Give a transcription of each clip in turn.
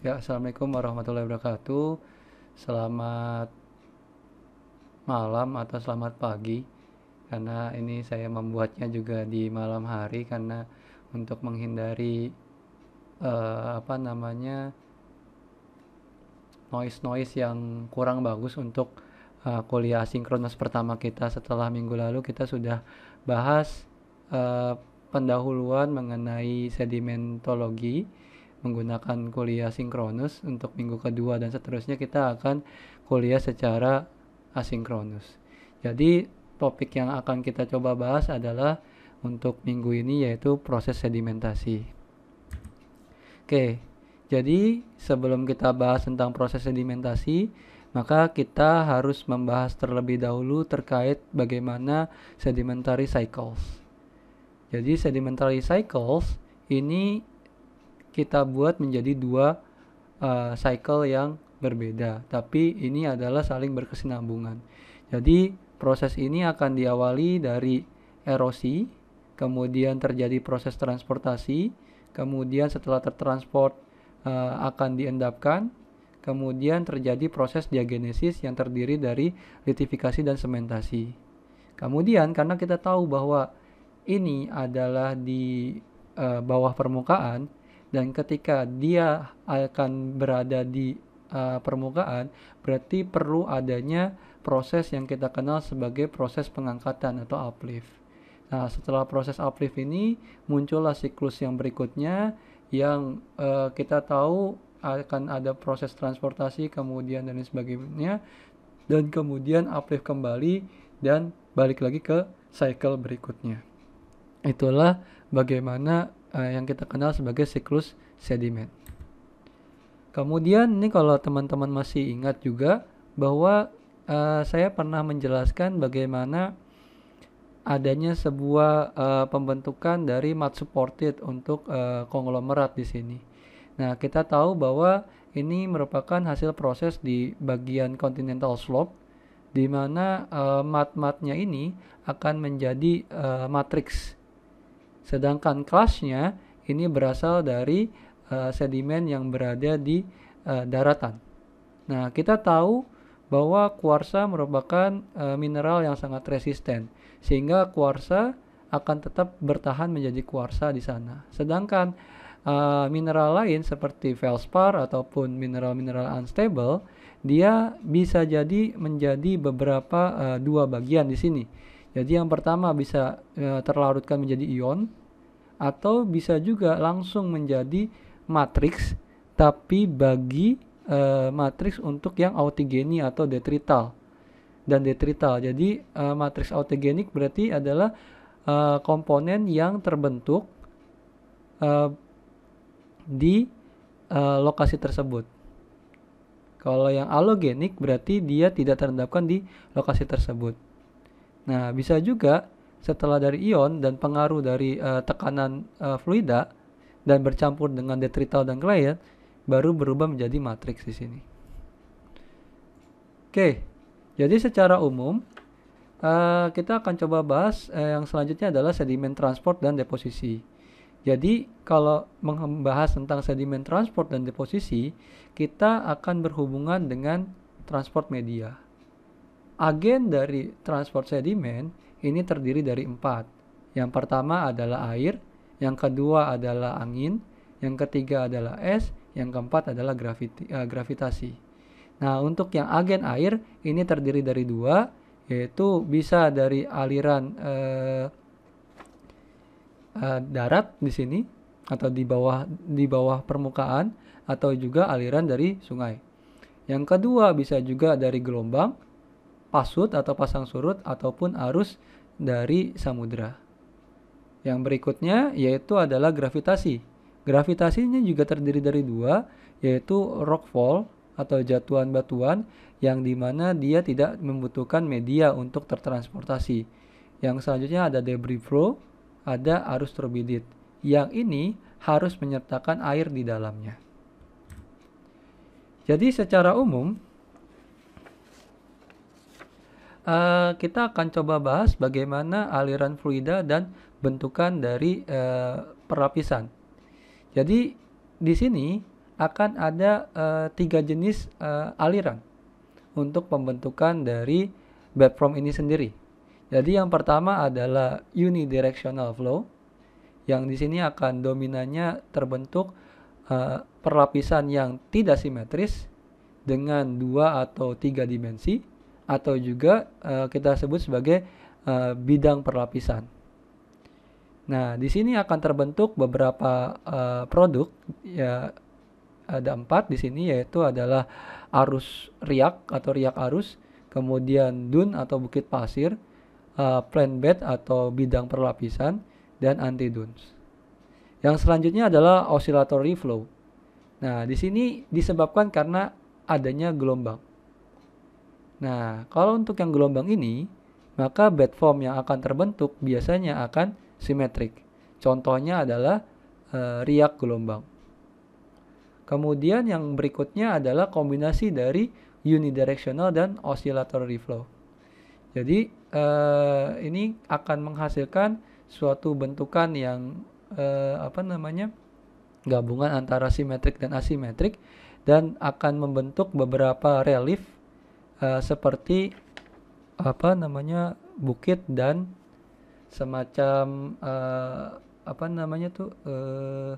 Ya, Assalamualaikum warahmatullahi wabarakatuh. Selamat malam atau selamat pagi, karena ini saya membuatnya juga di malam hari karena untuk menghindari uh, apa namanya noise noise yang kurang bagus untuk uh, kuliah asinkronus pertama kita setelah minggu lalu kita sudah bahas uh, pendahuluan mengenai sedimentologi menggunakan kuliah sinkronus untuk minggu kedua dan seterusnya kita akan kuliah secara asinkronus. Jadi topik yang akan kita coba bahas adalah untuk minggu ini yaitu proses sedimentasi. Oke, jadi sebelum kita bahas tentang proses sedimentasi, maka kita harus membahas terlebih dahulu terkait bagaimana sedimentary cycles. Jadi sedimentary cycles ini kita buat menjadi dua uh, cycle yang berbeda, tapi ini adalah saling berkesinambungan. Jadi, proses ini akan diawali dari erosi, kemudian terjadi proses transportasi, kemudian setelah tertransport uh, akan diendapkan, kemudian terjadi proses diagenesis yang terdiri dari litifikasi dan sementasi. Kemudian, karena kita tahu bahwa ini adalah di uh, bawah permukaan, dan ketika dia akan berada di uh, permukaan berarti perlu adanya proses yang kita kenal sebagai proses pengangkatan atau uplift. Nah, setelah proses uplift ini muncullah siklus yang berikutnya yang uh, kita tahu akan ada proses transportasi kemudian dan sebagainya dan kemudian uplift kembali dan balik lagi ke cycle berikutnya. Itulah bagaimana uh, yang kita kenal sebagai siklus sediment. Kemudian ini kalau teman-teman masih ingat juga bahwa uh, saya pernah menjelaskan bagaimana adanya sebuah uh, pembentukan dari mat supported untuk uh, konglomerat di sini. Nah, kita tahu bahwa ini merupakan hasil proses di bagian continental slope di mana uh, mat-matnya ini akan menjadi uh, matriks Sedangkan kelasnya ini berasal dari uh, sedimen yang berada di uh, daratan. Nah, kita tahu bahwa kuarsa merupakan uh, mineral yang sangat resisten sehingga kuarsa akan tetap bertahan menjadi kuarsa di sana. Sedangkan uh, mineral lain seperti feldspar ataupun mineral-mineral unstable, dia bisa jadi menjadi beberapa uh, dua bagian di sini. Jadi yang pertama bisa uh, terlarutkan menjadi ion, atau bisa juga langsung menjadi matriks tapi bagi e, matriks untuk yang autogeni atau detrital dan detrital. Jadi e, matriks autogenik berarti adalah e, komponen yang terbentuk e, di e, lokasi tersebut. Kalau yang alogenik berarti dia tidak terendapkan di lokasi tersebut. Nah, bisa juga setelah dari ion dan pengaruh dari uh, tekanan uh, fluida dan bercampur dengan detrital dan klien baru berubah menjadi matriks di sini. Oke, jadi secara umum uh, kita akan coba bahas uh, yang selanjutnya adalah sedimen transport dan deposisi. Jadi kalau membahas tentang sedimen transport dan deposisi, kita akan berhubungan dengan transport media. Agen dari transport sedimen ini terdiri dari empat. Yang pertama adalah air, yang kedua adalah angin, yang ketiga adalah es, yang keempat adalah graviti, uh, gravitasi. Nah, untuk yang agen air ini terdiri dari dua, yaitu bisa dari aliran uh, uh, darat di sini atau di bawah di bawah permukaan atau juga aliran dari sungai. Yang kedua bisa juga dari gelombang pasut atau pasang surut ataupun arus dari samudra. Yang berikutnya yaitu adalah gravitasi. Gravitasinya juga terdiri dari dua, yaitu rockfall atau jatuhan batuan yang dimana dia tidak membutuhkan media untuk tertransportasi. Yang selanjutnya ada debris flow, ada arus turbidit. Yang ini harus menyertakan air di dalamnya. Jadi secara umum uh, kita akan coba bahas bagaimana aliran fluida dan bentukan dari uh, eh, perlapisan. Jadi di sini akan ada uh, tiga jenis uh, aliran untuk pembentukan dari platform ini sendiri. Jadi yang pertama adalah unidirectional flow yang di sini akan dominannya terbentuk uh, perlapisan yang tidak simetris dengan dua atau tiga dimensi atau juga uh, kita sebut sebagai uh, bidang perlapisan. Nah, di sini akan terbentuk beberapa uh, produk ya ada empat di sini yaitu adalah arus riak atau riak arus, kemudian dun atau bukit pasir, uh, plant bed atau bidang perlapisan dan anti duns. Yang selanjutnya adalah oscillatory flow. Nah, di sini disebabkan karena adanya gelombang. Nah, kalau untuk yang gelombang ini, maka bed form yang akan terbentuk biasanya akan simetrik. Contohnya adalah e, riak gelombang. Kemudian yang berikutnya adalah kombinasi dari unidirectional dan oscillatory flow. Jadi e, ini akan menghasilkan suatu bentukan yang e, apa namanya gabungan antara simetrik dan asimetrik dan akan membentuk beberapa relief Eh, seperti apa namanya bukit dan semacam uh, apa namanya tuh uh,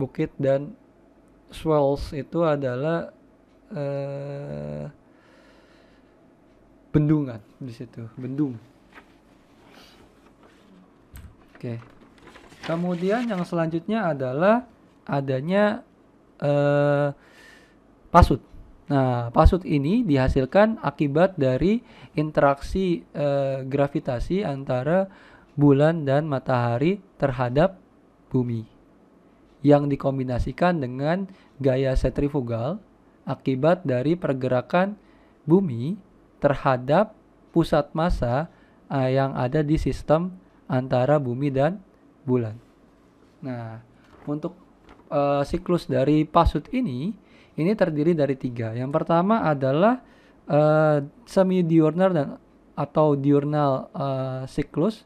bukit dan swells itu adalah uh, bendungan di situ bendung oke okay. kemudian yang selanjutnya adalah adanya uh, eh, pasut. Nah, pasut ini dihasilkan akibat dari interaksi uh, gravitasi antara bulan dan matahari terhadap bumi yang dikombinasikan dengan gaya sentrifugal akibat dari pergerakan bumi terhadap pusat massa eh, yang ada di sistem antara bumi dan bulan. Nah, untuk uh, siklus dari pasut ini ini terdiri dari tiga. Yang pertama adalah uh, eh, semi diurnal dan atau diurnal uh, siklus,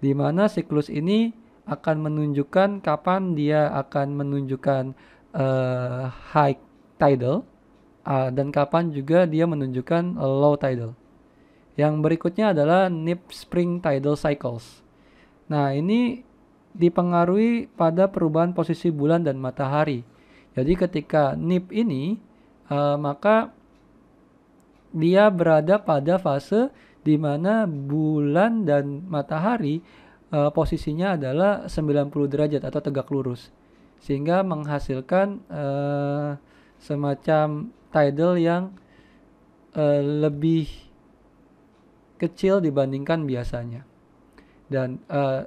di mana siklus ini akan menunjukkan kapan dia akan menunjukkan uh, high tidal uh, dan kapan juga dia menunjukkan low tidal. Yang berikutnya adalah nip spring tidal cycles. Nah ini dipengaruhi pada perubahan posisi bulan dan matahari. Jadi ketika nip ini uh, maka dia berada pada fase di mana bulan dan matahari uh, posisinya adalah 90 derajat atau tegak lurus. Sehingga menghasilkan uh, semacam tidal yang uh, lebih kecil dibandingkan biasanya. Dan uh,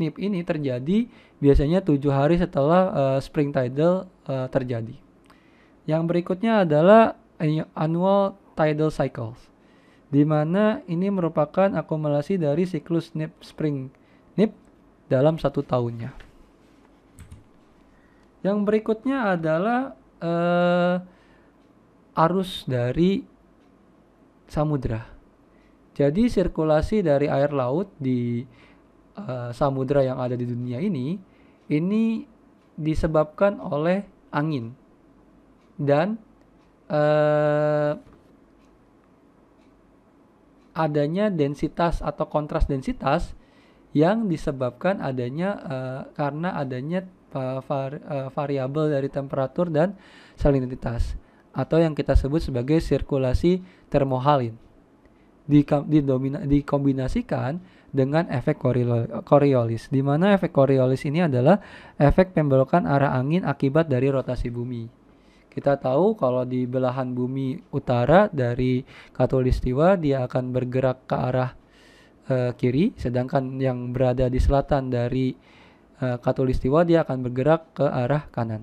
nip ini terjadi biasanya tujuh hari setelah uh, spring tidal uh, terjadi. Yang berikutnya adalah eh, annual tidal cycles, di mana ini merupakan akumulasi dari siklus nip spring nip dalam satu tahunnya. Yang berikutnya adalah uh, arus dari samudra. Jadi sirkulasi dari air laut di samudera eh, samudra yang ada di dunia ini ini disebabkan oleh angin dan uh, adanya densitas atau kontras densitas yang disebabkan adanya uh, karena adanya uh, variabel dari temperatur dan salinitas atau yang kita sebut sebagai sirkulasi termohalin dikombinasikan dengan efek Coriolis, di mana efek Coriolis ini adalah efek pembelokan arah angin akibat dari rotasi bumi. Kita tahu kalau di belahan bumi utara dari Katulistiwa dia akan bergerak ke arah e, kiri, sedangkan yang berada di selatan dari e, eh, Katulistiwa dia akan bergerak ke arah kanan.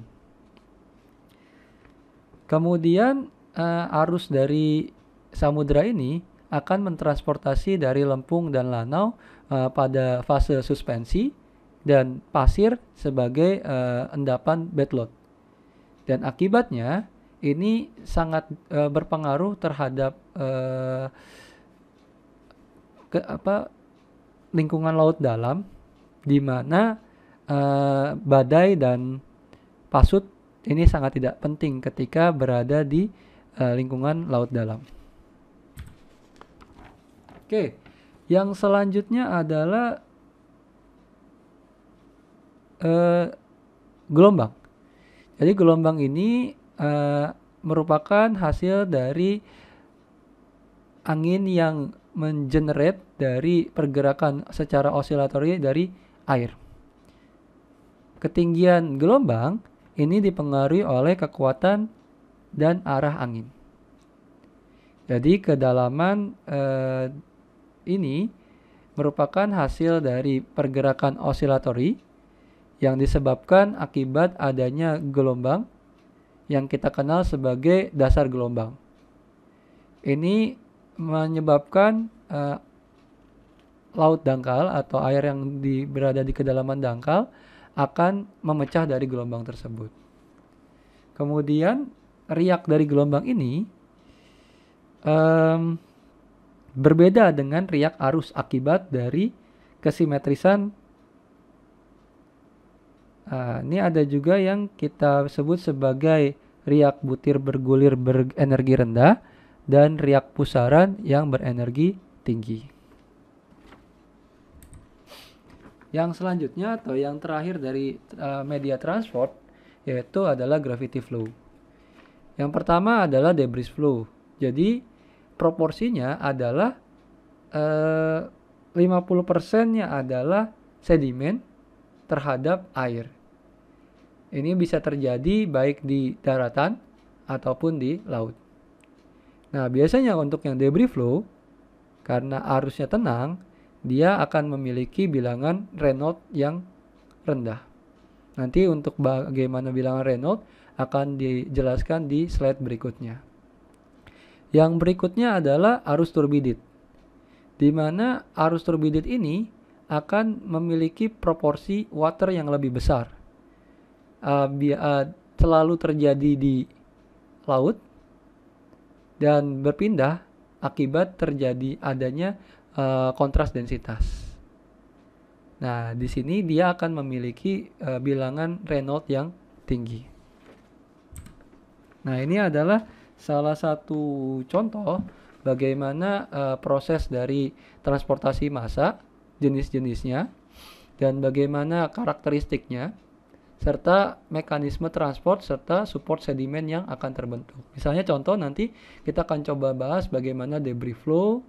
Kemudian e, arus dari samudra ini akan mentransportasi dari lempung dan lanau uh, pada fase suspensi dan pasir sebagai uh, endapan bedload. Dan akibatnya ini sangat uh, berpengaruh terhadap uh, ke apa lingkungan laut dalam di mana uh, badai dan pasut ini sangat tidak penting ketika berada di uh, lingkungan laut dalam. Oke, yang selanjutnya adalah uh, gelombang. Jadi gelombang ini uh, merupakan hasil dari angin yang mengenerate dari pergerakan secara osilatori dari air. Ketinggian gelombang ini dipengaruhi oleh kekuatan dan arah angin. Jadi kedalaman eh, ini merupakan hasil dari pergerakan osilatori yang disebabkan akibat adanya gelombang yang kita kenal sebagai dasar gelombang. Ini menyebabkan uh, laut dangkal atau air yang di, berada di kedalaman dangkal akan memecah dari gelombang tersebut. Kemudian riak dari gelombang ini um, Berbeda dengan riak arus akibat dari kesimetrisan. Nah, ini ada juga yang kita sebut sebagai riak butir bergulir berenergi rendah dan riak pusaran yang berenergi tinggi. Yang selanjutnya atau yang terakhir dari uh, media transport yaitu adalah gravity flow. Yang pertama adalah debris flow. Jadi proporsinya adalah eh, 50%-nya adalah sedimen terhadap air. Ini bisa terjadi baik di daratan ataupun di laut. Nah, biasanya untuk yang debris flow karena arusnya tenang, dia akan memiliki bilangan Reynolds yang rendah. Nanti untuk bagaimana bilangan Reynolds akan dijelaskan di slide berikutnya. Yang berikutnya adalah arus turbidit. Di mana arus turbidit ini akan memiliki proporsi water yang lebih besar. Uh, eh, bi uh, eh, selalu terjadi di laut dan berpindah akibat terjadi adanya uh, kontras densitas. Nah, di sini dia akan memiliki uh, bilangan Reynolds yang tinggi. Nah, ini adalah salah satu contoh bagaimana uh, proses dari transportasi massa jenis-jenisnya dan bagaimana karakteristiknya serta mekanisme transport serta support sedimen yang akan terbentuk. Misalnya contoh nanti kita akan coba bahas bagaimana debris flow,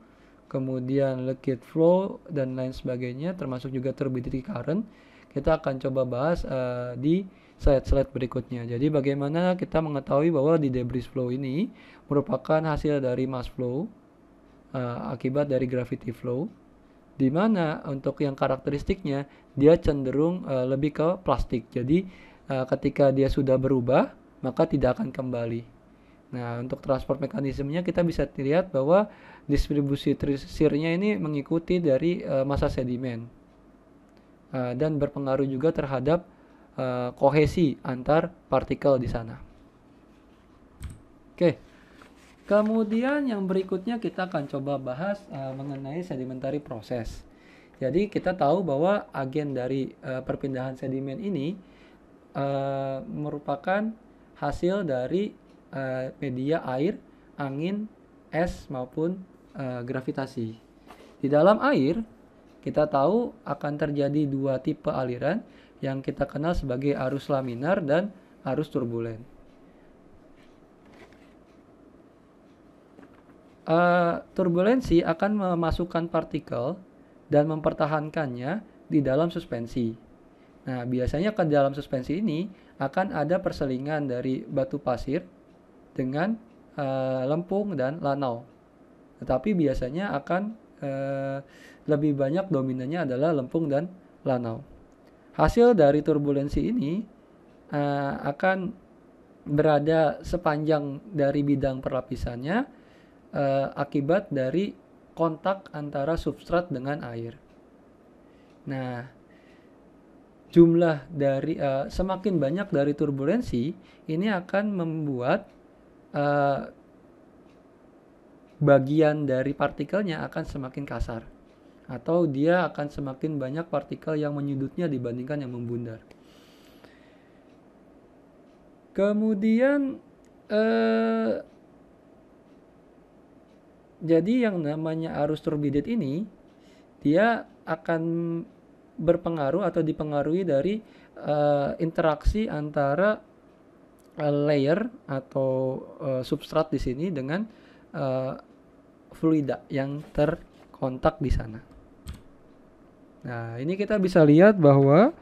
kemudian liquid flow dan lain sebagainya termasuk juga turbidity current. Kita akan coba bahas uh, di slide-slide berikutnya. Jadi bagaimana kita mengetahui bahwa di debris flow ini merupakan hasil dari mass flow uh, akibat dari gravity flow di mana untuk yang karakteristiknya dia cenderung uh, lebih ke plastik. Jadi uh, ketika dia sudah berubah maka tidak akan kembali. Nah, untuk transport mekanismenya kita bisa lihat bahwa distribusi sirnya ini mengikuti dari uh, massa sedimen uh, dan berpengaruh juga terhadap uh, kohesi antar partikel di sana. Oke. Kemudian yang berikutnya kita akan coba bahas uh, mengenai sedimentary proses. Jadi kita tahu bahwa agen dari uh, perpindahan sedimen ini uh, merupakan hasil dari uh, media air, angin, es maupun uh, gravitasi. Di dalam air kita tahu akan terjadi dua tipe aliran yang kita kenal sebagai arus laminar dan arus turbulen. Uh, turbulensi akan memasukkan partikel dan mempertahankannya di dalam suspensi. Nah, biasanya ke dalam suspensi ini akan ada perselingan dari batu pasir dengan uh, lempung dan lanau. Tetapi biasanya akan uh, lebih banyak dominannya adalah lempung dan lanau. Hasil dari turbulensi ini uh, akan berada sepanjang dari bidang perlapisannya uh, akibat dari kontak antara substrat dengan air. Nah, jumlah dari uh, semakin banyak dari turbulensi ini akan membuat uh, bagian dari partikelnya akan semakin kasar atau dia akan semakin banyak partikel yang menyudutnya dibandingkan yang membundar. Kemudian eh, jadi yang namanya arus turbidit ini dia akan berpengaruh atau dipengaruhi dari eh, interaksi antara eh, layer atau eh, substrat di sini dengan eh, fluida yang terkontak di sana. Nah, ini kita bisa lihat bahwa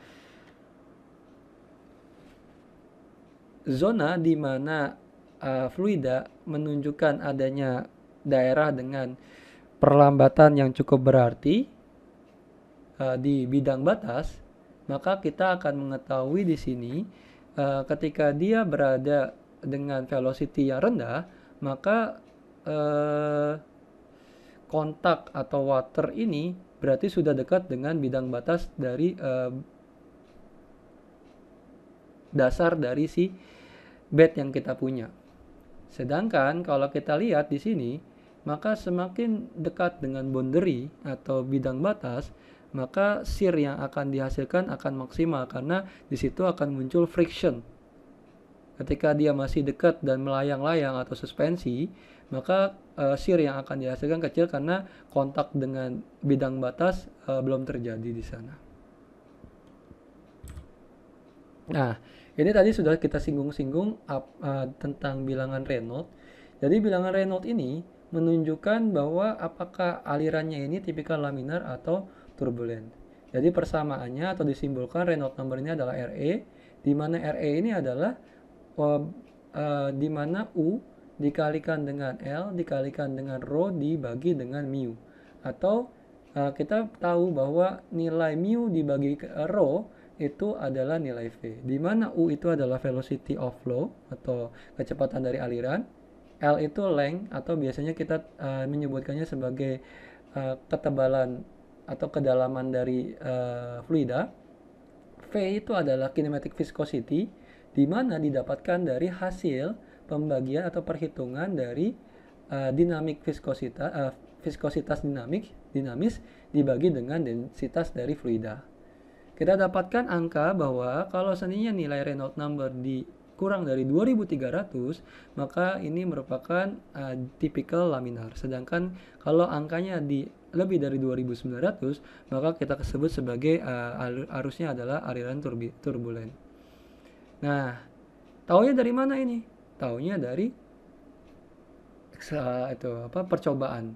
zona di mana uh, fluida menunjukkan adanya daerah dengan perlambatan yang cukup berarti uh, di bidang batas, maka kita akan mengetahui di sini uh, ketika dia berada dengan velocity yang rendah, maka uh, kontak atau water ini berarti sudah dekat dengan bidang batas dari uh, dasar dari si bed yang kita punya. Sedangkan kalau kita lihat di sini, maka semakin dekat dengan boundary atau bidang batas, maka shear yang akan dihasilkan akan maksimal karena di situ akan muncul friction Ketika dia masih dekat dan melayang-layang atau suspensi, maka uh, eh, shear yang akan dihasilkan kecil karena kontak dengan bidang batas uh, belum terjadi di sana. Nah, ini tadi sudah kita singgung-singgung uh, tentang bilangan Reynolds. Jadi bilangan Reynolds ini menunjukkan bahwa apakah alirannya ini tipikal laminar atau turbulent. Jadi persamaannya atau disimbolkan Reynolds number e, e ini adalah RE, di mana RE ini adalah uh, di mana U dikalikan dengan L dikalikan dengan Rho dibagi dengan mu. Atau uh, kita tahu bahwa nilai mu dibagi ke Rho itu adalah nilai V. Di mana U itu adalah velocity of flow atau kecepatan dari aliran. L itu length atau biasanya kita uh, menyebutkannya sebagai uh, ketebalan atau kedalaman dari uh, fluida. V itu adalah kinematic viscosity di mana didapatkan dari hasil pembagian atau perhitungan dari uh, dinamik viskositas uh, eh, viskositas dinamik dinamis dibagi dengan densitas dari fluida. Kita dapatkan angka bahwa kalau seninya nilai Reynolds number di kurang dari 2300 maka ini merupakan uh, tipikal laminar. Sedangkan kalau angkanya di lebih dari 2900 maka kita sebut sebagai uh, arusnya adalah aliran turbulen. Nah, taunya dari mana ini? Taunya dari itu apa percobaan.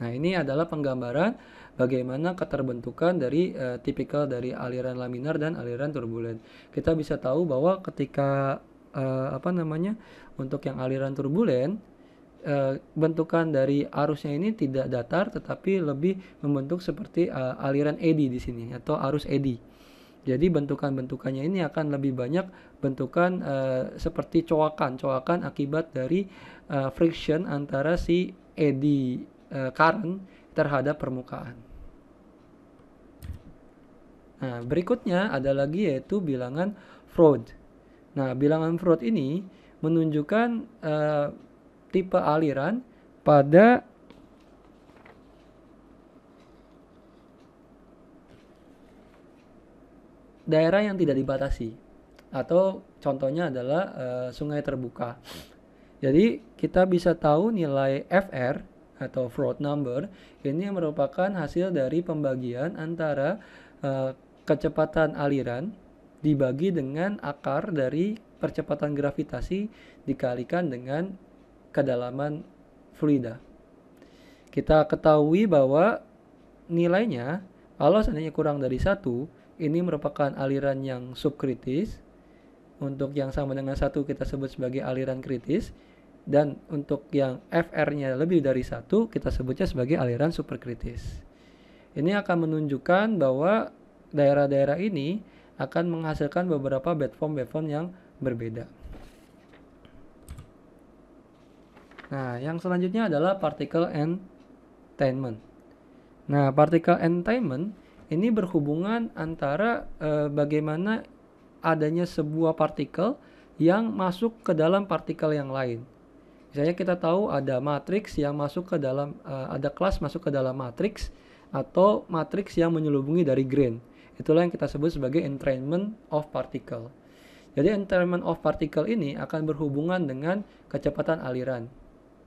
Nah, ini adalah penggambaran bagaimana keterbentukan dari e, tipikal dari aliran laminar dan aliran turbulen. Kita bisa tahu bahwa ketika e, apa namanya untuk yang aliran turbulen e, bentukan dari arusnya ini tidak datar tetapi lebih membentuk seperti aliran eddy di sini atau arus eddy. Jadi bentukan-bentukannya ini akan lebih banyak bentukan uh, seperti coakan, coakan akibat dari uh, friction antara si eddy uh, eh, current terhadap permukaan. Nah, berikutnya ada lagi yaitu bilangan Freud. Nah, bilangan Freud ini menunjukkan uh, tipe aliran pada daerah yang tidak dibatasi atau contohnya adalah uh, sungai terbuka. Jadi kita bisa tahu nilai FR atau float number ini merupakan hasil dari pembagian antara uh, kecepatan aliran dibagi dengan akar dari percepatan gravitasi dikalikan dengan kedalaman fluida. Kita ketahui bahwa nilainya kalau seandainya kurang dari satu ini merupakan aliran yang subkritis. Untuk yang sama dengan satu kita sebut sebagai aliran kritis dan untuk yang FR-nya lebih dari satu kita sebutnya sebagai aliran superkritis. Ini akan menunjukkan bahwa daerah-daerah ini akan menghasilkan beberapa bed form yang berbeda. Nah, yang selanjutnya adalah particle entertainment Nah, particle entertainment ini berhubungan antara e, bagaimana adanya sebuah partikel yang masuk ke dalam partikel yang lain. Misalnya kita tahu ada matriks yang masuk ke dalam e, ada kelas masuk ke dalam matriks atau matriks yang menyelubungi dari grain. Itulah yang kita sebut sebagai entrainment of particle. Jadi entrainment of particle ini akan berhubungan dengan kecepatan aliran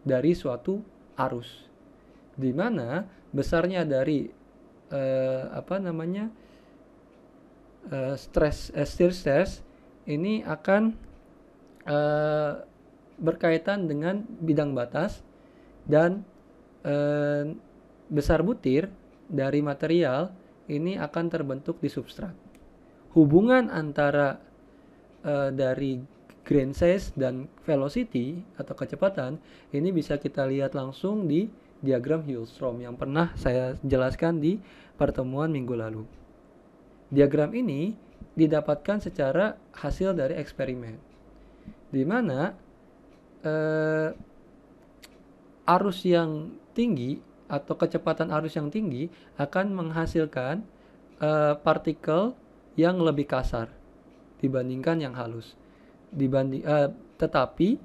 dari suatu arus. Di mana besarnya dari uh, apa namanya uh, stress uh, eh, stress stress ini akan uh, berkaitan dengan bidang batas dan uh, besar butir dari material ini akan terbentuk di substrat. Hubungan antara uh, dari grain size dan velocity atau kecepatan ini bisa kita lihat langsung di diagram Hillstrom yang pernah saya jelaskan di pertemuan minggu lalu. Diagram ini didapatkan secara hasil dari eksperimen, di mana eh, arus yang tinggi atau kecepatan arus yang tinggi akan menghasilkan eh, partikel yang lebih kasar dibandingkan yang halus. Dibanding, eh, tetapi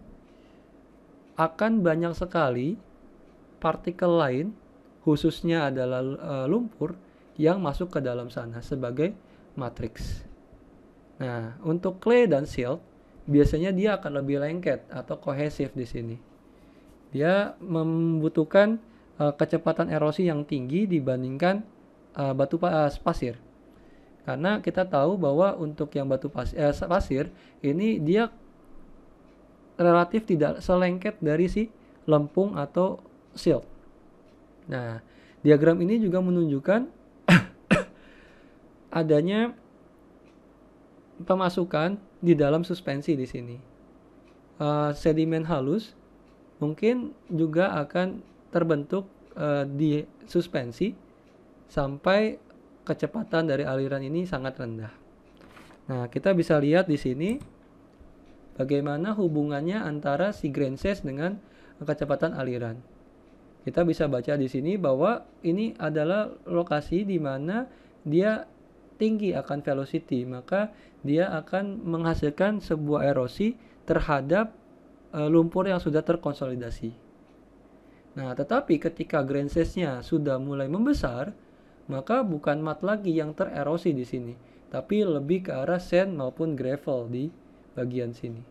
akan banyak sekali partikel lain, khususnya adalah uh, lumpur, yang masuk ke dalam sana sebagai matriks. Nah, untuk clay dan silt, biasanya dia akan lebih lengket atau kohesif di sini. Dia membutuhkan uh, kecepatan erosi yang tinggi dibandingkan uh, batu pa uh, pasir. Karena kita tahu bahwa untuk yang batu pasir, eh, pasir ini dia relatif tidak selengket dari si lempung atau shield. Nah, diagram ini juga menunjukkan adanya pemasukan di dalam suspensi di sini. Uh, sedimen halus mungkin juga akan terbentuk uh, di suspensi sampai kecepatan dari aliran ini sangat rendah. Nah, kita bisa lihat di sini bagaimana hubungannya antara si grain size dengan kecepatan aliran. Kita bisa baca di sini bahwa ini adalah lokasi di mana dia tinggi akan velocity, maka dia akan menghasilkan sebuah erosi terhadap e, lumpur yang sudah terkonsolidasi. Nah, tetapi ketika grain size-nya sudah mulai membesar, maka bukan mat lagi yang tererosi di sini, tapi lebih ke arah sand maupun gravel di bagian sini.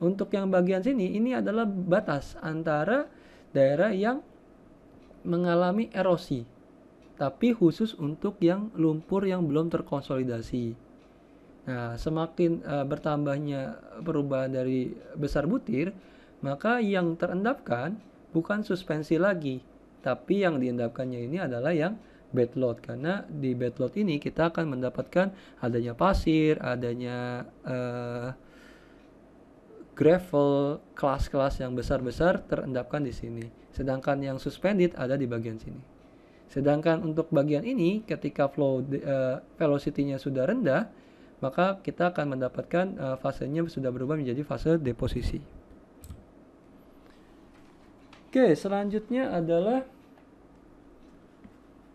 Untuk yang bagian sini, ini adalah batas antara daerah yang mengalami erosi, tapi khusus untuk yang lumpur yang belum terkonsolidasi. Nah, semakin uh, bertambahnya perubahan dari besar butir, maka yang terendapkan bukan suspensi lagi, tapi yang diendapkannya ini adalah yang bed load karena di bed load ini kita akan mendapatkan adanya pasir, adanya uh, gravel, kelas-kelas yang besar-besar terendapkan di sini. Sedangkan yang suspended ada di bagian sini. Sedangkan untuk bagian ini ketika flow uh, velocity-nya sudah rendah, maka kita akan mendapatkan uh, fasenya sudah berubah menjadi fase deposisi. Oke, selanjutnya adalah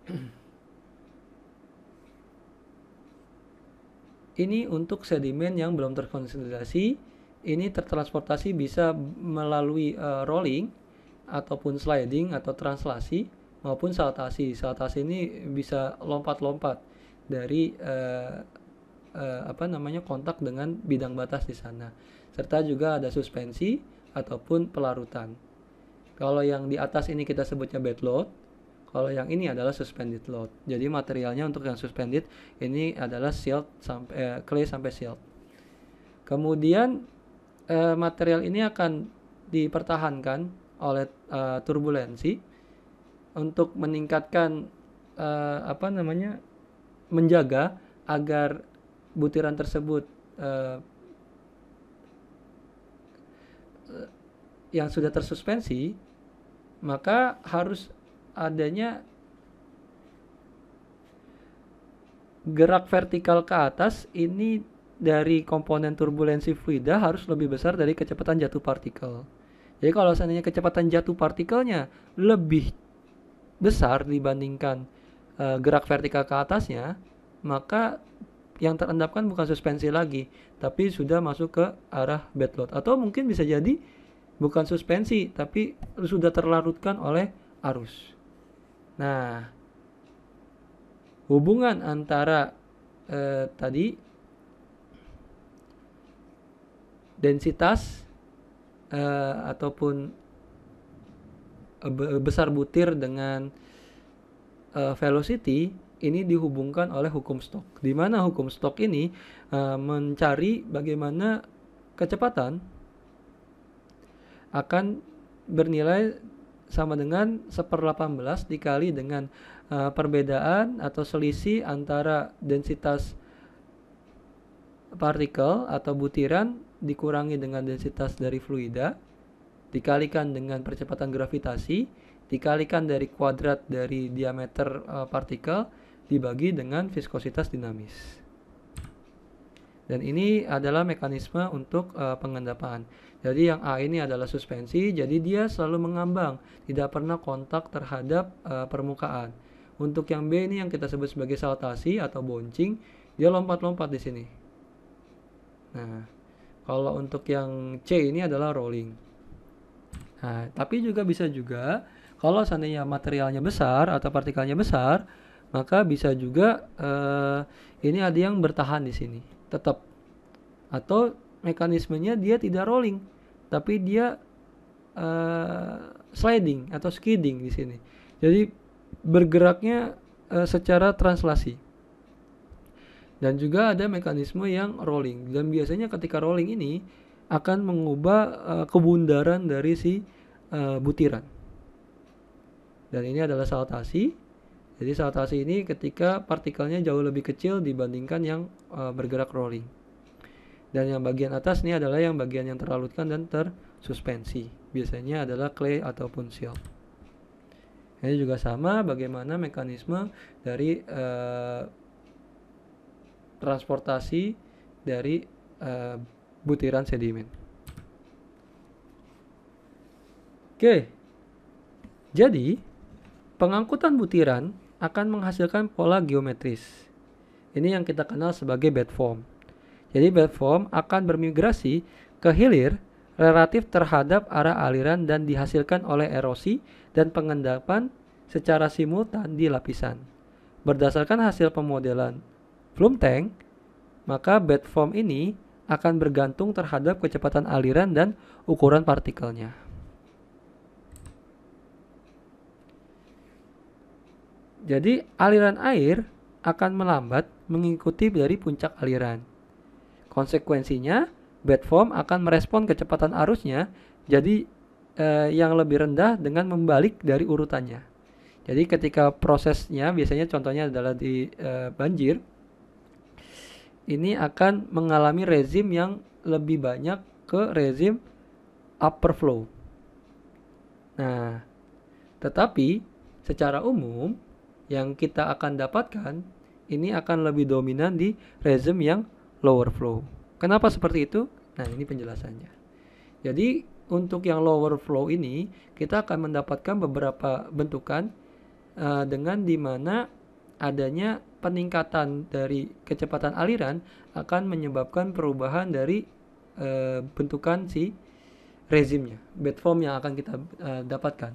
ini untuk sedimen yang belum terkonsolidasi ini tertransportasi bisa melalui uh, rolling ataupun sliding atau translasi maupun saltasi. Saltasi ini bisa lompat-lompat dari uh, uh, apa namanya kontak dengan bidang batas di sana. Serta juga ada suspensi ataupun pelarutan. Kalau yang di atas ini kita sebutnya bed load, kalau yang ini adalah suspended load. Jadi materialnya untuk yang suspended ini adalah silt sampai uh, eh, clay sampai silt. Kemudian uh, material ini akan dipertahankan oleh uh, turbulensi untuk meningkatkan uh, apa namanya menjaga agar butiran tersebut uh, yang sudah tersuspensi maka harus adanya gerak vertikal ke atas ini dari komponen turbulensi fluida harus lebih besar dari kecepatan jatuh partikel. Jadi kalau seandainya kecepatan jatuh partikelnya lebih besar dibandingkan uh, gerak vertikal ke atasnya, maka yang terendapkan bukan suspensi lagi, tapi sudah masuk ke arah bed load atau mungkin bisa jadi bukan suspensi tapi sudah terlarutkan oleh arus. Nah, hubungan antara eh, tadi densitas uh, ataupun besar butir dengan uh, velocity ini dihubungkan oleh hukum stok. Di mana hukum stok ini uh, mencari bagaimana kecepatan akan bernilai sama dengan 1/18 dikali dengan uh, perbedaan atau selisih antara densitas partikel atau butiran dikurangi dengan densitas dari fluida, dikalikan dengan percepatan gravitasi, dikalikan dari kuadrat dari diameter uh, partikel, dibagi dengan viskositas dinamis. Dan ini adalah mekanisme untuk uh, pengendapan. Jadi yang A ini adalah suspensi, jadi dia selalu mengambang, tidak pernah kontak terhadap uh, permukaan. Untuk yang B ini yang kita sebut sebagai saltasi atau boncing, dia lompat-lompat di sini. Nah, kalau untuk yang C ini adalah rolling. Nah, tapi juga bisa juga kalau seandainya materialnya besar atau partikelnya besar, maka bisa juga eh, ini ada yang bertahan di sini, tetap. Atau mekanismenya dia tidak rolling, tapi dia eh, sliding atau skidding di sini. Jadi bergeraknya eh, secara translasi. Dan juga ada mekanisme yang rolling. Dan biasanya ketika rolling ini akan mengubah uh, kebundaran dari si uh, butiran. Dan ini adalah saltasi. Jadi saltasi ini ketika partikelnya jauh lebih kecil dibandingkan yang uh, bergerak rolling. Dan yang bagian atas ini adalah yang bagian yang terlalutkan dan tersuspensi. Biasanya adalah clay ataupun silk Ini juga sama bagaimana mekanisme dari uh, transportasi dari uh, butiran sedimen. Oke. Jadi, pengangkutan butiran akan menghasilkan pola geometris. Ini yang kita kenal sebagai bed form. Jadi bed form akan bermigrasi ke hilir relatif terhadap arah aliran dan dihasilkan oleh erosi dan pengendapan secara simultan di lapisan. Berdasarkan hasil pemodelan Flum tank, maka bed form ini akan bergantung terhadap kecepatan aliran dan ukuran partikelnya. Jadi aliran air akan melambat mengikuti dari puncak aliran. Konsekuensinya, bed form akan merespon kecepatan arusnya jadi eh, yang lebih rendah dengan membalik dari urutannya. Jadi ketika prosesnya biasanya contohnya adalah di eh, banjir, ini akan mengalami rezim yang lebih banyak ke rezim upper flow. Nah, tetapi secara umum yang kita akan dapatkan ini akan lebih dominan di rezim yang lower flow. Kenapa seperti itu? Nah, ini penjelasannya. Jadi, untuk yang lower flow ini, kita akan mendapatkan beberapa bentukan uh, dengan dimana adanya peningkatan dari kecepatan aliran akan menyebabkan perubahan dari e, bentukan si rezimnya, bed form yang akan kita e, dapatkan.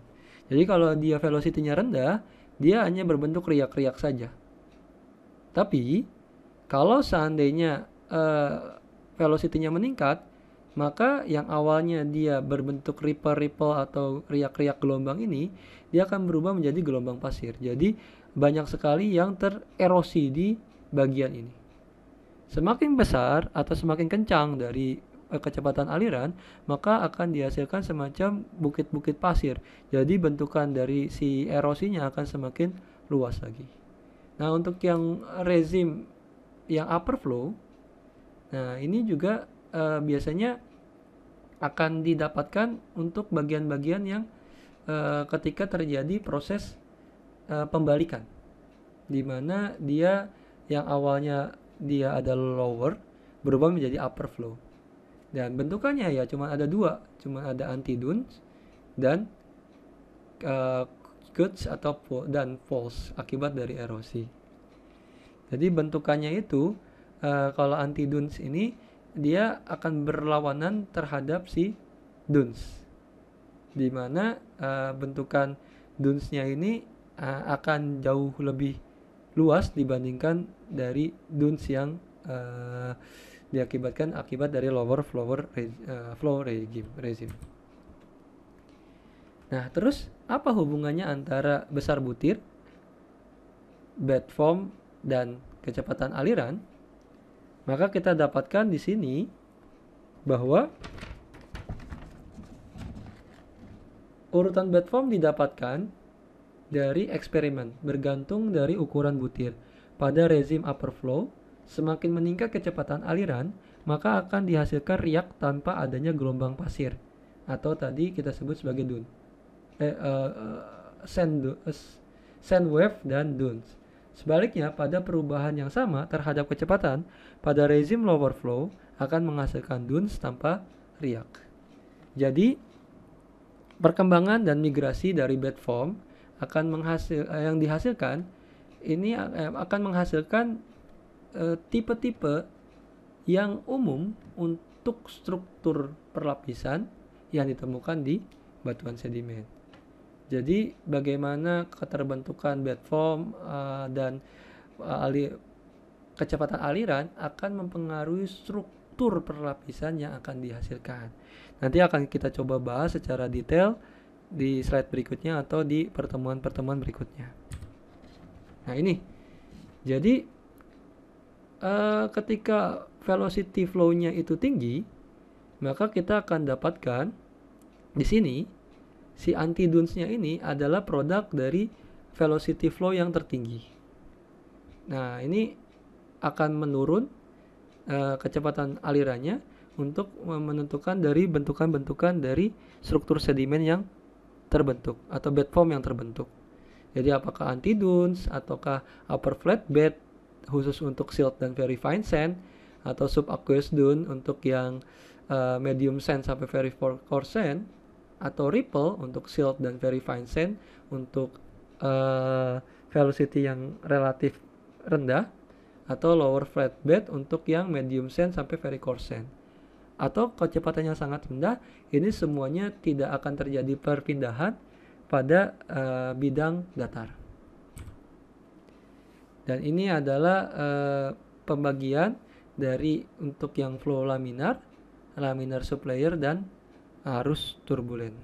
Jadi kalau dia velocity-nya rendah, dia hanya berbentuk riak-riak saja. Tapi kalau seandainya e, velocity-nya meningkat, maka yang awalnya dia berbentuk ripple-ripple atau riak-riak gelombang ini, dia akan berubah menjadi gelombang pasir. Jadi banyak sekali yang tererosi di bagian ini. Semakin besar atau semakin kencang dari eh, kecepatan aliran, maka akan dihasilkan semacam bukit-bukit pasir. Jadi bentukan dari si erosinya akan semakin luas lagi. Nah, untuk yang rezim yang upper flow, nah ini juga uh, biasanya akan didapatkan untuk bagian-bagian yang uh, ketika terjadi proses uh, pembalikan di mana dia yang awalnya dia ada lower berubah menjadi upper flow dan bentukannya ya cuma ada dua cuma ada anti dunes dan uh, eh, goods atau dan falls akibat dari erosi jadi bentukannya itu uh, kalau dunes ini dia akan berlawanan terhadap si dunes dimana uh, bentukan dunesnya ini uh, akan jauh lebih luas dibandingkan dari dunes yang uh, diakibatkan akibat dari lower flower uh, flow regime Nah, terus apa hubungannya antara besar butir, bed form dan kecepatan aliran? Maka kita dapatkan di sini bahwa urutan bed form didapatkan dari eksperimen bergantung dari ukuran butir. Pada rezim upper flow, semakin meningkat kecepatan aliran, maka akan dihasilkan riak tanpa adanya gelombang pasir atau tadi kita sebut sebagai dun. Eh, uh, sand, uh, sand wave dan dunes. Sebaliknya, pada perubahan yang sama terhadap kecepatan, pada rezim lower flow akan menghasilkan dunes tanpa riak. Jadi, perkembangan dan migrasi dari bed form akan menghasil eh, yang dihasilkan ini eh, akan menghasilkan eh, tipe-tipe yang umum untuk struktur perlapisan yang ditemukan di batuan sedimen. Jadi bagaimana keterbentukan bedform uh, dan uh, ali kecepatan aliran akan mempengaruhi struktur perlapisan yang akan dihasilkan. Nanti akan kita coba bahas secara detail di slide berikutnya atau di pertemuan-pertemuan berikutnya. Nah, ini. Jadi uh, ketika velocity flow-nya itu tinggi, maka kita akan dapatkan di sini si anti dunsnya ini adalah produk dari velocity flow yang tertinggi. Nah, ini akan menurun uh, kecepatan alirannya untuk menentukan dari bentukan-bentukan dari struktur sedimen yang terbentuk atau bed form yang terbentuk. Jadi apakah anti dunes ataukah upper flat bed khusus untuk silt dan very fine sand atau subaqueous dune untuk yang uh, medium sand sampai very coarse sand atau ripple untuk silt dan very fine sand untuk uh, velocity yang relatif rendah atau lower flat bed untuk yang medium sand sampai very coarse sand atau kecepatannya sangat rendah, ini semuanya tidak akan terjadi perpindahan pada uh, bidang datar. Dan ini adalah uh, pembagian dari untuk yang flow laminar, laminar supplier dan arus turbulen.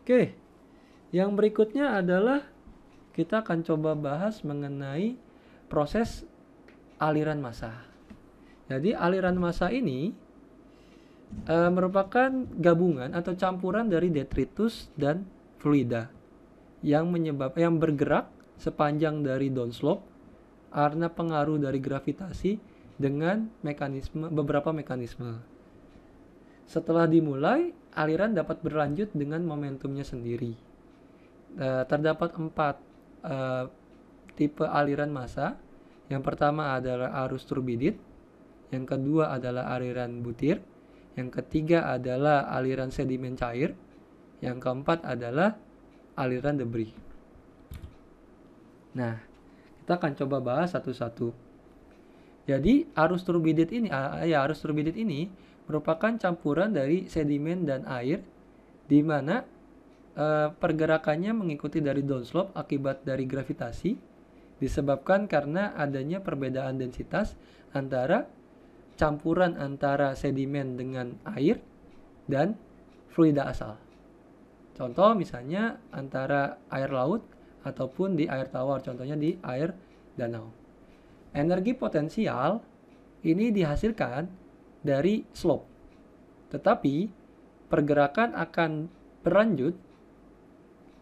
Oke, yang berikutnya adalah kita akan coba bahas mengenai proses aliran massa. Jadi aliran massa ini e, merupakan gabungan atau campuran dari detritus dan fluida yang menyebab yang bergerak sepanjang dari downslope karena pengaruh dari gravitasi dengan mekanisme beberapa mekanisme. Setelah dimulai, aliran dapat berlanjut dengan momentumnya sendiri. E, terdapat empat e, tipe aliran massa. Yang pertama adalah arus turbidit, yang kedua adalah aliran butir, yang ketiga adalah aliran sedimen cair, yang keempat adalah aliran debris. Nah, kita akan coba bahas satu-satu. Jadi, arus turbidit ini ah, ah, ya arus turbidit ini merupakan campuran dari sedimen dan air di mana e, pergerakannya mengikuti dari downslope akibat dari gravitasi disebabkan karena adanya perbedaan densitas antara campuran antara sedimen dengan air dan fluida asal. Contoh misalnya antara air laut ataupun di air tawar, contohnya di air danau. Energi potensial ini dihasilkan dari slope. Tetapi pergerakan akan berlanjut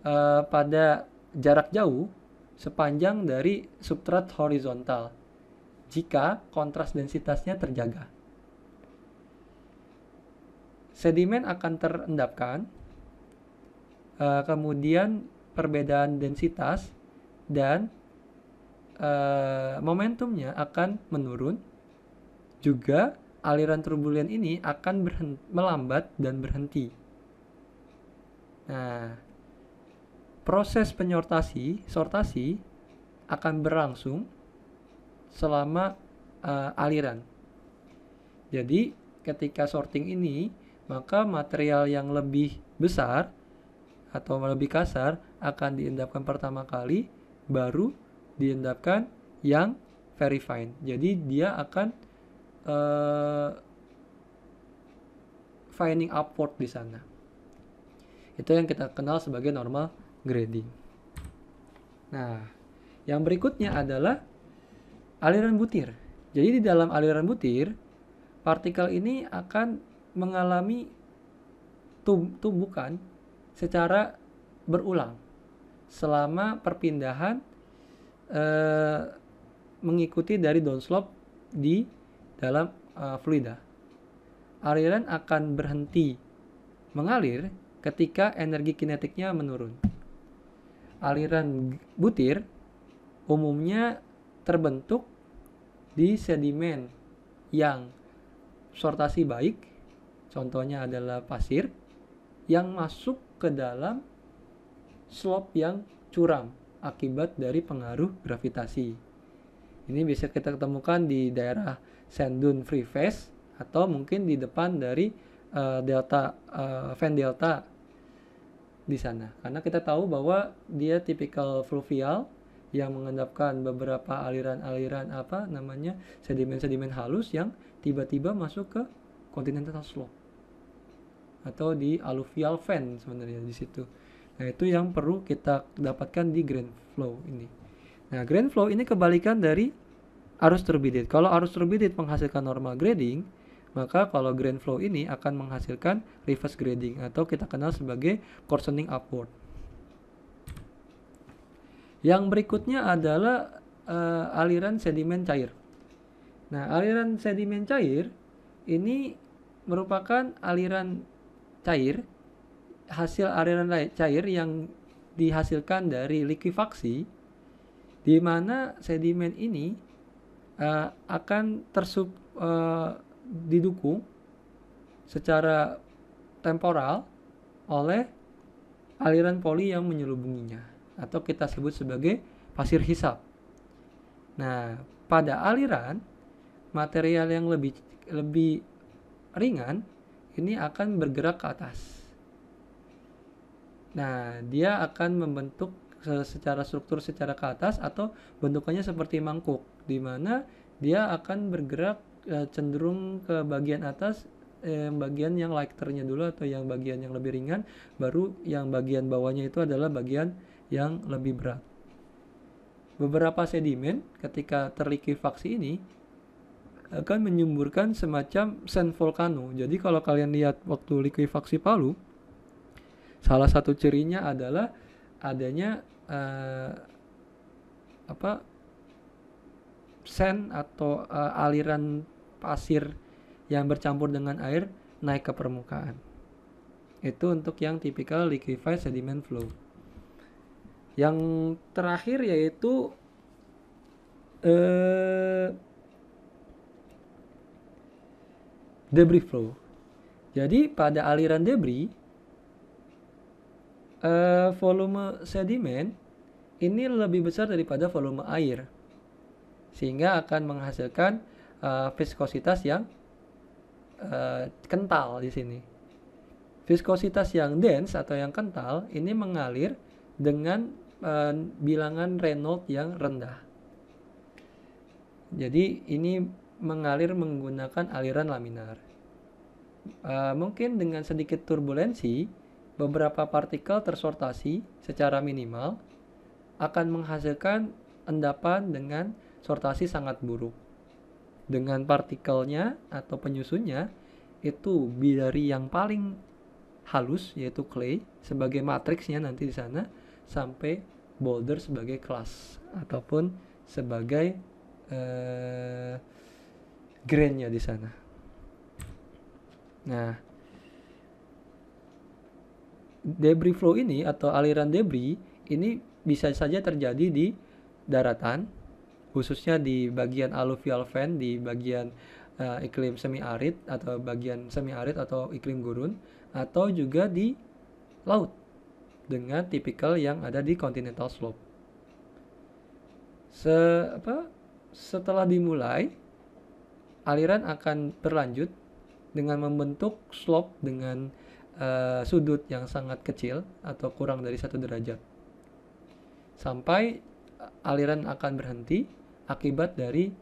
uh, pada jarak jauh sepanjang dari substrat horizontal jika kontras densitasnya terjaga. Sedimen akan terendapkan, eh, kemudian perbedaan densitas dan eh, momentumnya akan menurun. Juga aliran turbulen ini akan berhenti, melambat dan berhenti. Nah, proses penyortasi, sortasi akan berlangsung selama uh, aliran. Jadi ketika sorting ini, maka material yang lebih besar atau lebih kasar akan diendapkan pertama kali, baru diendapkan yang very fine. Jadi dia akan uh, finding upward di sana. Itu yang kita kenal sebagai normal grading. Nah, yang berikutnya adalah aliran butir. Jadi di dalam aliran butir, partikel ini akan mengalami tumbukan tumbukan secara berulang selama perpindahan e, mengikuti dari downslope di dalam e, fluida. Aliran akan berhenti mengalir ketika energi kinetiknya menurun. Aliran butir umumnya terbentuk di sedimen yang sortasi baik, contohnya adalah pasir, yang masuk ke dalam slope yang curam akibat dari pengaruh gravitasi. Ini bisa kita ketemukan di daerah sand dune free face atau mungkin di depan dari uh, delta uh, eh, fan delta di sana. Karena kita tahu bahwa dia tipikal fluvial yang mengendapkan beberapa aliran-aliran apa namanya sedimen-sedimen halus yang tiba-tiba masuk ke kontinental slope atau di alluvial fan sebenarnya di situ. Nah, itu yang perlu kita dapatkan di grand flow ini. Nah, grand flow ini kebalikan dari arus turbidit. Kalau arus turbidit menghasilkan normal grading, maka kalau grand flow ini akan menghasilkan reverse grading atau kita kenal sebagai coarsening upward. Yang berikutnya adalah uh, aliran sedimen cair. Nah, aliran sedimen cair ini merupakan aliran cair hasil aliran cair yang dihasilkan dari likuifaksi di mana sedimen ini uh, akan tersub uh, didukung secara temporal oleh aliran poli yang menyelubunginya atau kita sebut sebagai pasir hisap. Nah, pada aliran material yang lebih lebih ringan ini akan bergerak ke atas. Nah, dia akan membentuk secara struktur secara ke atas atau bentukannya seperti mangkuk di mana dia akan bergerak eh, cenderung ke bagian atas e, bagian yang lighternya dulu atau yang bagian yang lebih ringan baru yang bagian bawahnya itu adalah bagian yang lebih berat. Beberapa sedimen ketika terlikuifaksi ini akan menyumburkan semacam sand volcano. Jadi kalau kalian lihat waktu likuifaksi Palu, salah satu cirinya adalah adanya uh, apa sand atau uh, aliran pasir yang bercampur dengan air naik ke permukaan. Itu untuk yang tipikal liquefied sediment flow. Yang terakhir yaitu eh debris flow. Jadi pada aliran debris eh, volume sedimen ini lebih besar daripada volume air. Sehingga akan menghasilkan uh, viskositas yang uh, kental di sini. Viskositas yang dense atau yang kental ini mengalir dengan uh, bilangan Reynolds yang rendah. Jadi ini mengalir menggunakan aliran laminar. Uh, mungkin dengan sedikit turbulensi, beberapa partikel tersortasi secara minimal akan menghasilkan endapan dengan sortasi sangat buruk. Dengan partikelnya atau penyusunnya itu dari yang paling halus yaitu clay sebagai matriksnya nanti di sana sampai Boulder sebagai kelas ataupun sebagai uh, grandnya di sana. Nah, debris flow ini atau aliran debris ini bisa saja terjadi di daratan, khususnya di bagian alluvial fan, di bagian uh, iklim semi arid atau bagian semi arid atau iklim gurun, atau juga di laut dengan tipikal yang ada di continental slope. Se apa? Setelah dimulai, aliran akan berlanjut dengan membentuk slope dengan uh, sudut yang sangat kecil atau kurang dari satu derajat. Sampai eh, aliran akan berhenti akibat dari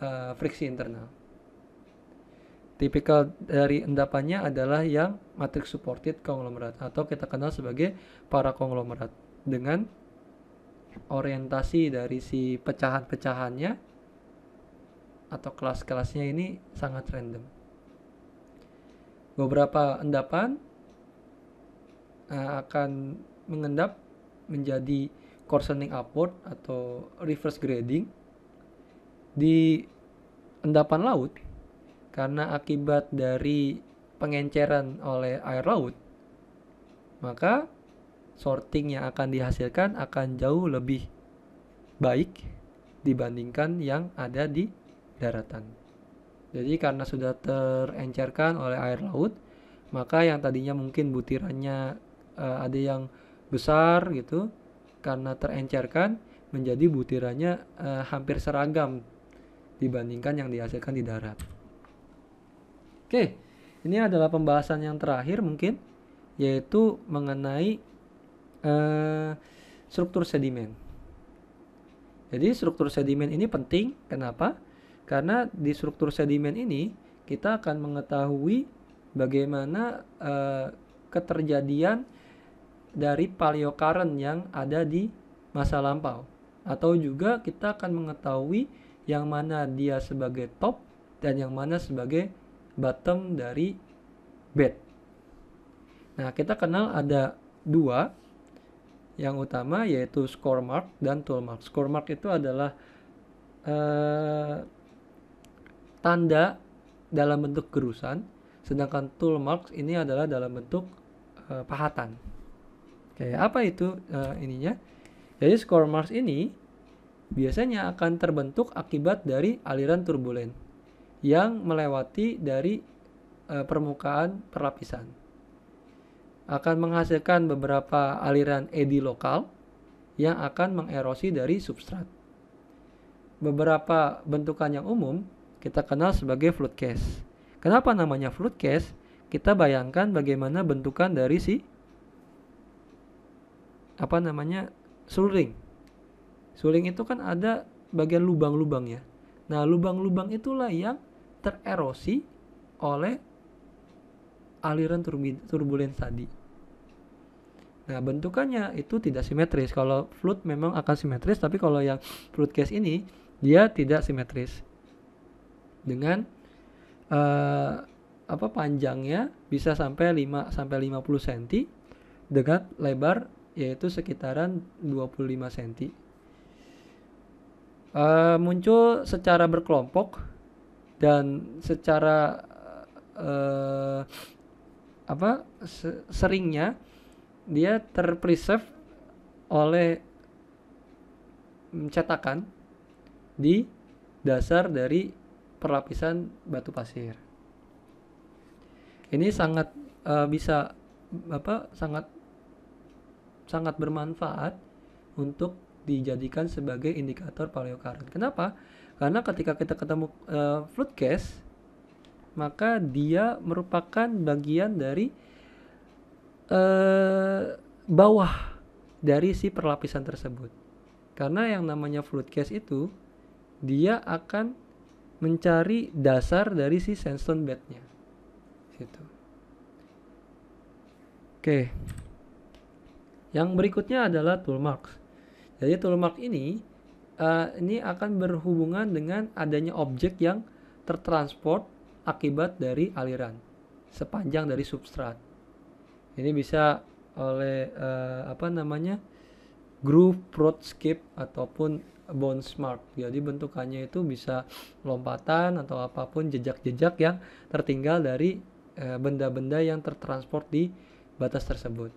uh, friksi internal. Tipikal dari endapannya adalah yang matrix supported konglomerat atau kita kenal sebagai para konglomerat dengan orientasi dari si pecahan-pecahannya atau kelas-kelasnya ini sangat random. Beberapa endapan eh, akan mengendap menjadi coarsening upward atau reverse grading di endapan laut karena akibat dari pengenceran oleh air laut, maka sorting yang akan dihasilkan akan jauh lebih baik dibandingkan yang ada di daratan. Jadi karena sudah terencerkan oleh air laut, maka yang tadinya mungkin butirannya uh, ada yang besar gitu karena terencerkan menjadi butirannya uh, hampir seragam dibandingkan yang dihasilkan di darat. Oke, ini adalah pembahasan yang terakhir mungkin yaitu mengenai uh, struktur sedimen. Jadi struktur sedimen ini penting. Kenapa? Karena di struktur sedimen ini kita akan mengetahui bagaimana uh, keterjadian dari paleokaren yang ada di masa lampau atau juga kita akan mengetahui yang mana dia sebagai top dan yang mana sebagai bottom dari bed. Nah, kita kenal ada dua yang utama yaitu score mark dan tool mark. Score mark itu adalah eh, tanda dalam bentuk gerusan, sedangkan tool mark ini adalah dalam bentuk eh, pahatan. Oke, apa itu eh, ininya? Jadi score marks ini biasanya akan terbentuk akibat dari aliran turbulen yang melewati dari e, permukaan perlapisan. Akan menghasilkan beberapa aliran eddy lokal yang akan mengerosi dari substrat. Beberapa bentukan yang umum kita kenal sebagai flood case. Kenapa namanya flood case? Kita bayangkan bagaimana bentukan dari si apa namanya suling. Suling itu kan ada bagian lubang-lubangnya Nah, lubang-lubang itulah yang tererosi oleh aliran turbulen tadi. Nah, bentukannya itu tidak simetris. Kalau fluid memang akan simetris, tapi kalau yang fluid case ini dia tidak simetris. Dengan uh, apa panjangnya bisa sampai 5 sampai 50 cm dengan lebar yaitu sekitaran 25 cm. Eh, muncul secara berkelompok dan secara uh, apa seringnya dia terpreserve oleh cetakan di dasar dari perlapisan batu pasir. Ini sangat uh, bisa apa sangat sangat bermanfaat untuk dijadikan sebagai indikator paleokarang. Kenapa? Karena ketika kita ketemu uh, flood case, maka dia merupakan bagian dari uh, bawah dari si perlapisan tersebut. Karena yang namanya flood case itu dia akan mencari dasar dari si sandstone bednya. Situ. Oke. Yang berikutnya adalah tool marks. Jadi toolmark ini uh, ini akan berhubungan dengan adanya objek yang tertransport akibat dari aliran sepanjang dari substrat. Ini bisa oleh uh, apa namanya groove skip ataupun bone mark. Jadi bentukannya itu bisa lompatan atau apapun jejak-jejak yang tertinggal dari benda eh, benda-benda yang tertransport di batas tersebut.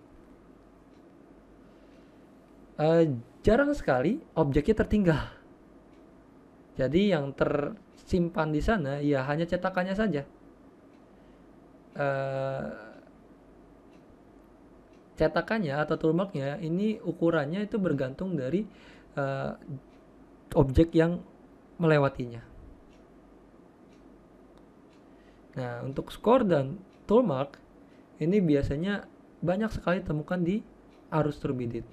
Uh, jarang sekali objeknya tertinggal. Jadi yang tersimpan di sana ya hanya cetakannya saja. Uh, cetakannya atau toolmarknya ini ukurannya itu bergantung dari uh, objek yang melewatinya. Nah, untuk skor dan toolmark ini biasanya banyak sekali temukan di arus turbidit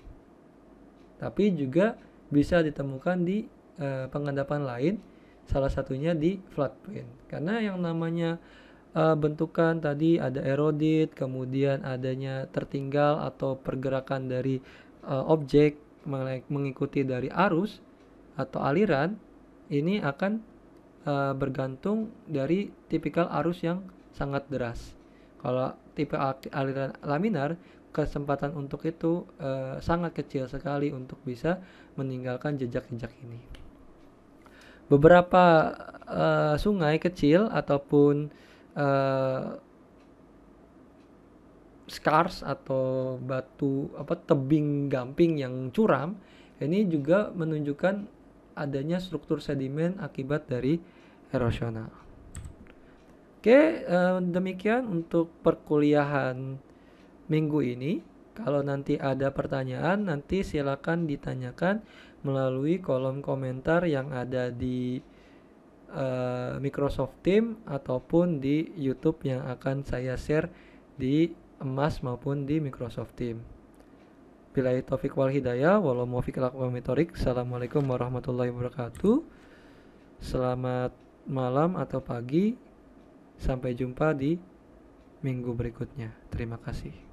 tapi juga bisa ditemukan di e, eh, pengendapan lain, salah satunya di flat plane. Karena yang namanya e, bentukan tadi ada erodit, kemudian adanya tertinggal atau pergerakan dari e, objek mengikuti dari arus atau aliran, ini akan e, bergantung dari tipikal arus yang sangat deras. Kalau tipe aliran laminar kesempatan untuk itu uh, sangat kecil sekali untuk bisa meninggalkan jejak-jejak ini. Beberapa uh, sungai kecil ataupun uh, scars atau batu apa tebing gamping yang curam ini juga menunjukkan adanya struktur sedimen akibat dari erosional. Oke, eh, demikian untuk perkuliahan minggu ini. Kalau nanti ada pertanyaan, nanti silakan ditanyakan melalui kolom komentar yang ada di uh, Microsoft Team ataupun di YouTube yang akan saya share di emas maupun di Microsoft Team. Bila taufik wal hidayah, walau Assalamualaikum warahmatullahi wabarakatuh. Selamat malam atau pagi. Sampai jumpa di minggu berikutnya. Terima kasih.